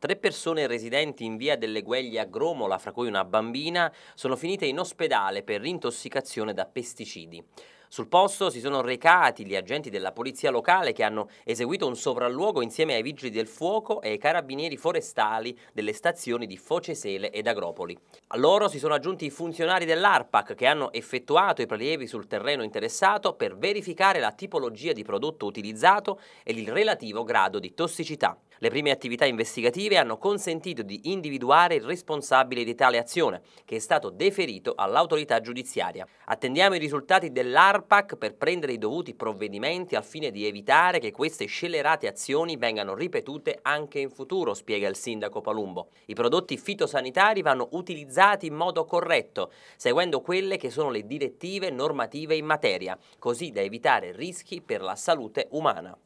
Tre persone residenti in via delle Gueglie a Gromola, fra cui una bambina, sono finite in ospedale per intossicazione da pesticidi. Sul posto si sono recati gli agenti della polizia locale che hanno eseguito un sovralluogo insieme ai vigili del fuoco e ai carabinieri forestali delle stazioni di Focesele ed Agropoli. A loro si sono aggiunti i funzionari dell'ARPAC che hanno effettuato i prelievi sul terreno interessato per verificare la tipologia di prodotto utilizzato ed il relativo grado di tossicità. Le prime attività investigative hanno consentito di individuare il responsabile di tale azione, che è stato deferito all'autorità giudiziaria. Attendiamo i risultati dell'ARPAC ARPAC per prendere i dovuti provvedimenti al fine di evitare che queste scellerate azioni vengano ripetute anche in futuro, spiega il sindaco Palumbo. I prodotti fitosanitari vanno utilizzati in modo corretto, seguendo quelle che sono le direttive normative in materia, così da evitare rischi per la salute umana.